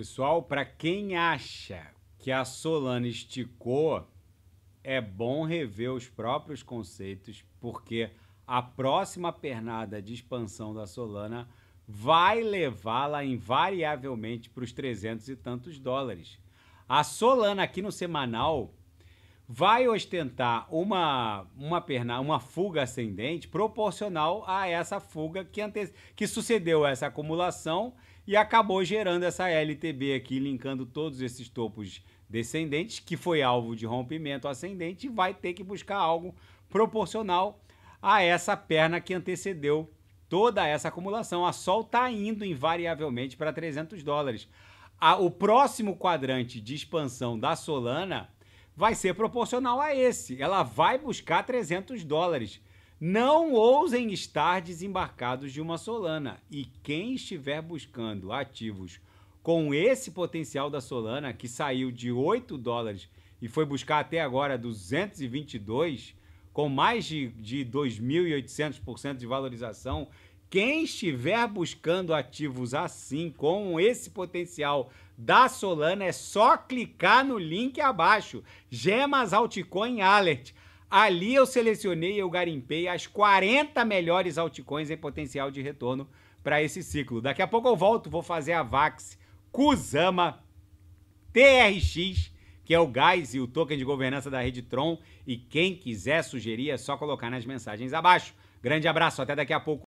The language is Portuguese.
Pessoal, para quem acha que a Solana esticou, é bom rever os próprios conceitos, porque a próxima pernada de expansão da Solana vai levá-la invariavelmente para os 300 e tantos dólares. A Solana aqui no semanal vai ostentar uma, uma perna, uma fuga ascendente proporcional a essa fuga que, ante, que sucedeu essa acumulação e acabou gerando essa LTB aqui, linkando todos esses topos descendentes, que foi alvo de rompimento ascendente, e vai ter que buscar algo proporcional a essa perna que antecedeu toda essa acumulação. A Sol está indo invariavelmente para 300 dólares. A, o próximo quadrante de expansão da Solana vai ser proporcional a esse. Ela vai buscar 300 dólares. Não ousem estar desembarcados de uma Solana. E quem estiver buscando ativos com esse potencial da Solana, que saiu de 8 dólares e foi buscar até agora 222, com mais de, de 2.800% de valorização, quem estiver buscando ativos assim, com esse potencial da Solana, é só clicar no link abaixo. Gemas Altcoin Alert. Ali eu selecionei, eu garimpei as 40 melhores altcoins em potencial de retorno para esse ciclo. Daqui a pouco eu volto, vou fazer a Vax, Kusama, TRX, que é o gás e o token de governança da rede Tron. E quem quiser sugerir é só colocar nas mensagens abaixo. Grande abraço, até daqui a pouco.